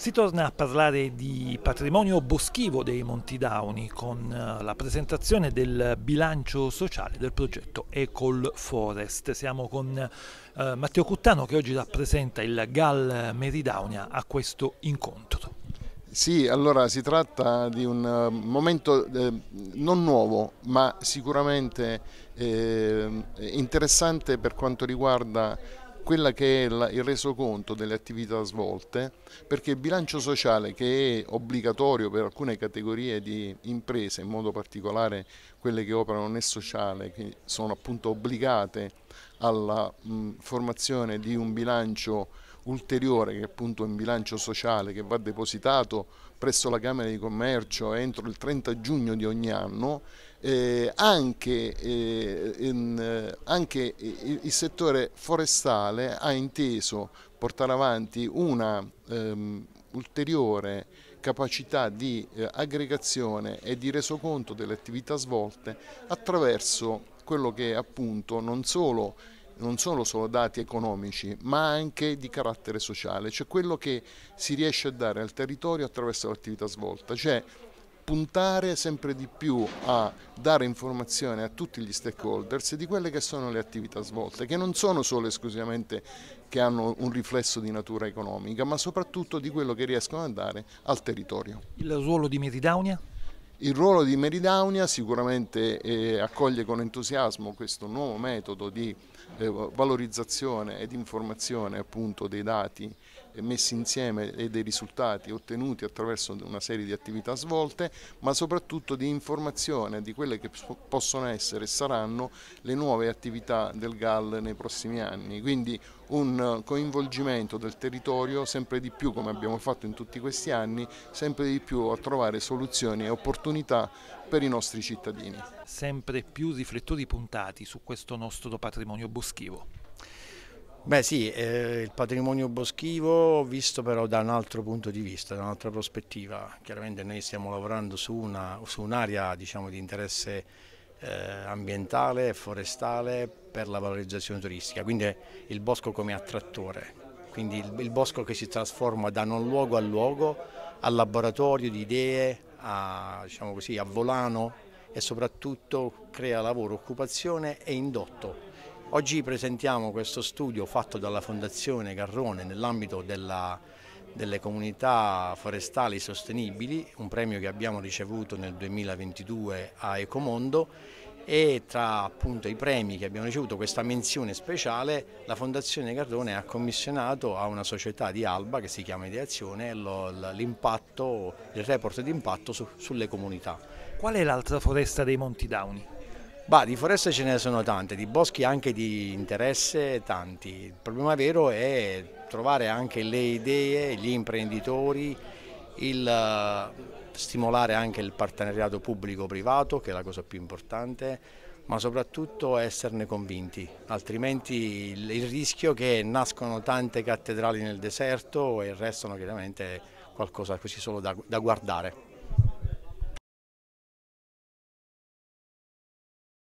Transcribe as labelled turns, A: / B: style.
A: Si torna a parlare di patrimonio boschivo dei Monti Dauni con eh, la presentazione del bilancio sociale del progetto Ecol Forest. Siamo con eh, Matteo Cuttano che oggi rappresenta il GAL Meridaunia a questo
B: incontro. Sì, allora si tratta di un eh, momento eh, non nuovo ma sicuramente eh, interessante per quanto riguarda quella che è la, il resoconto delle attività svolte, perché il bilancio sociale che è obbligatorio per alcune categorie di imprese, in modo particolare quelle che operano nel sociale, che sono appunto obbligate alla mh, formazione di un bilancio ulteriore che è appunto un bilancio sociale che va depositato presso la Camera di Commercio entro il 30 giugno di ogni anno, eh, anche, eh, in, eh, anche il, il, settore forestale ha inteso portare avanti una ehm, ulteriore capacità di eh, aggregazione e di resoconto delle attività svolte attraverso quello che è appunto non solo non sono solo dati economici, ma anche di carattere sociale, cioè quello che si riesce a dare al territorio attraverso l'attività svolta, cioè puntare sempre di più a dare informazione a tutti gli stakeholders di quelle che sono le attività svolte, che non sono solo esclusivamente che hanno un riflesso di natura economica, ma soprattutto di quello che riescono a dare al territorio. Il ruolo di Meridaunia? Il ruolo di Meridaunia sicuramente eh, accoglie con entusiasmo questo nuovo metodo di eh, valorizzazione ed informazione appunto, dei dati eh, messi insieme e dei risultati ottenuti attraverso una serie di attività svolte, ma soprattutto di informazione di quelle che possono essere e saranno le nuove attività del GAL nei prossimi anni. Quindi un coinvolgimento del territorio sempre di più, come abbiamo fatto in tutti questi anni, sempre di più a trovare soluzioni e opportunità opportunità per i nostri cittadini.
A: Sempre più riflettori puntati su questo nostro patrimonio boschivo.
C: Beh sì, eh, il patrimonio boschivo visto però da un altro punto di vista, da un'altra prospettiva. Chiaramente noi stiamo lavorando su, un'area un diciamo, di interesse eh, ambientale e forestale per la valorizzazione turistica, quindi il bosco come attrattore, quindi il, il bosco che si trasforma da non luogo a luogo, al laboratorio di idee, a, diciamo così, a volano e soprattutto crea lavoro, occupazione e indotto. Oggi presentiamo questo studio fatto dalla Fondazione Garrone nell'ambito delle comunità forestali sostenibili, un premio che abbiamo ricevuto nel 2022 a Ecomondo e tra appunto, i premi che abbiamo ricevuto questa menzione speciale la Fondazione Cardone ha commissionato a una società di Alba che si chiama Ideazione l'impatto, il report d'impatto su, sulle comunità. Qual è l'altra foresta dei Monti Dauni? Bah, di foreste ce ne sono tante, di boschi anche di interesse tanti. Il problema vero è trovare anche le idee, gli imprenditori, il stimolare anche il partenariato pubblico-privato, che è la cosa più importante, ma soprattutto esserne convinti, altrimenti il, il rischio che nascono tante cattedrali nel deserto e restano chiaramente qualcosa così solo da, da guardare.